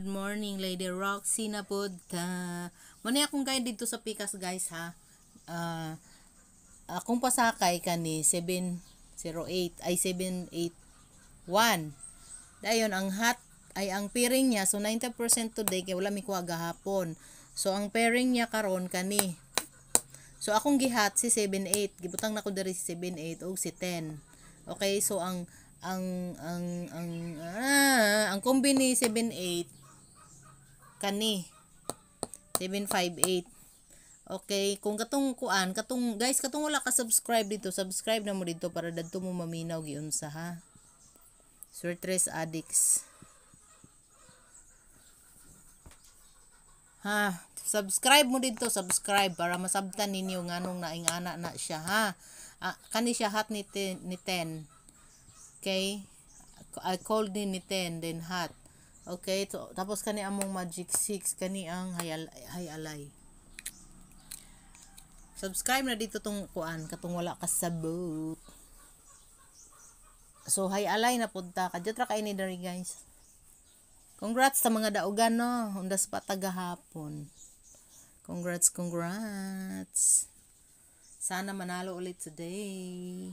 Good morning, Lady Roxy na po. Uh, akong kayo dito sa Pikas, guys, ha. Uh, akong pasakay ka ni 708, ay 781. Dayon, ang hot ay ang pairing niya. So, 90% today, kaya wala mi kuha gahapon. So, ang pairing niya karon kani. So, akong gihat si 78. Gibutang nako diri si 78 og si 10. Okay, so ang ang ang ang ah, ang combi ni 78 kani 758 okay kung katong kuan katong guys katong wala ka subscribe dito subscribe na mo dito para dadto mo maminaw giunsa ha Surtres addicts ha subscribe mo dito subscribe para masabtan ninyo nganong naing ana na siya ha ah, kani siya hat ni ten, ni 10 okay I called ni 10 then hat Okay, to, tapos kani among Magic 6 kani ang hayalay. Subscribe na dito tong kuan katong wala ka sabot. So hayalay na punta ka. Jatra kay ni guys. Congrats sa mga daugan no. Undas pa tagahapon. Congrats, congrats. Sana manalo ulit today.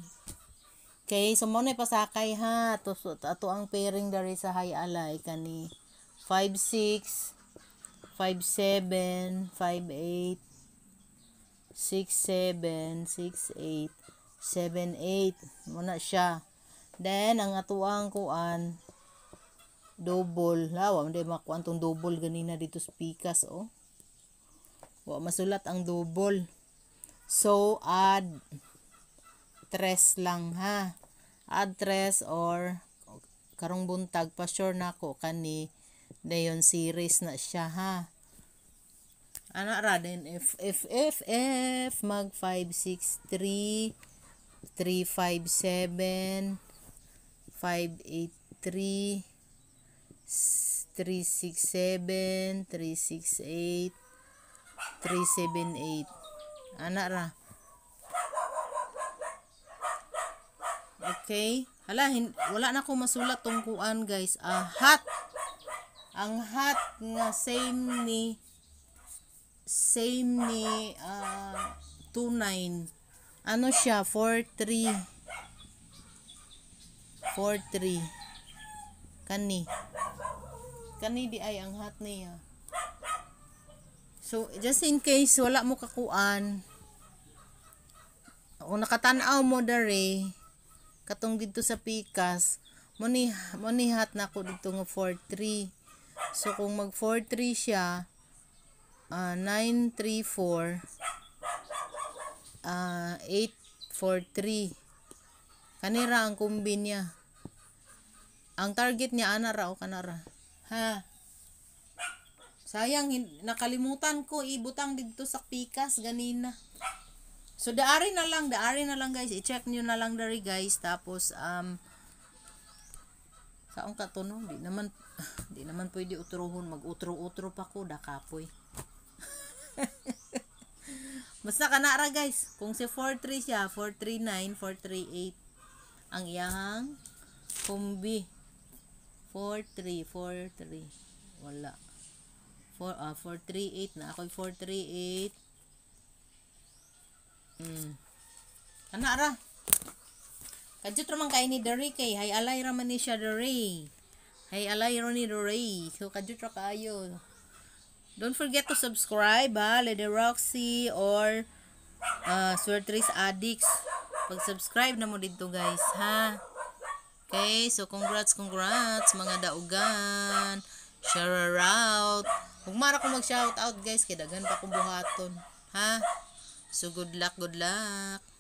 Okay, so mo na pasakay ha. Ato, ato ang pairing dari sa high alay kani 56 57 58 67 68 78 mo na siya. Then ang atuang kuan double. Lawa ah, mo day makuan double ganina dito sa pikas oh. Wa masulat ang double. So add address lang ha address or karong buntag pa sure na ko kani dayon series na siya ha ana ra din F F F F mag 563 357 583 367 368 378 ana ra Okay? Hala, wala na ko masulat tong kuan, guys. Ah, hot. Ang hot nga same ni same ni uh, 29. Ano siya? 43. 43. Kani. Kani di ay ang hot niya. So, just in case wala mo kakuan, o nakatanaw mo dere, katong dito sa pikas muni munihat na ko dito ng 43 so kung mag 43 siya uh, 934 uh, 843 kanira ang kumbi niya ang target niya anara o kanara ha sayang nakalimutan ko ibutang dito sa pikas ganina So, daari na lang, daari na lang guys. I-check nyo na lang dari guys. Tapos, um, kaong katuno, di naman, di naman pwede utrohon. Mag-utro-utro pa ko, dakapoy. Basta ka ra guys. Kung si 43 siya, 439, 438 ang iyang kombi. 43, 43. Wala. 4, uh, 438 na. Ako'y 438. Mm. Ana ra. Kadjut man kay ni Dere kay hay alay ra man ni siya Dere. Hay alay ro ni Dere. So kadjut ra kayo. Don't forget to subscribe ha, Lady Roxy or uh, Swertris Addicts. Pag-subscribe na mo dito guys ha. Okay, so congrats, congrats mga daugan. Shout out. Kung mara kong mag-shout out guys, kidagan pa ko buhaton. Ha? So, good luck, good luck.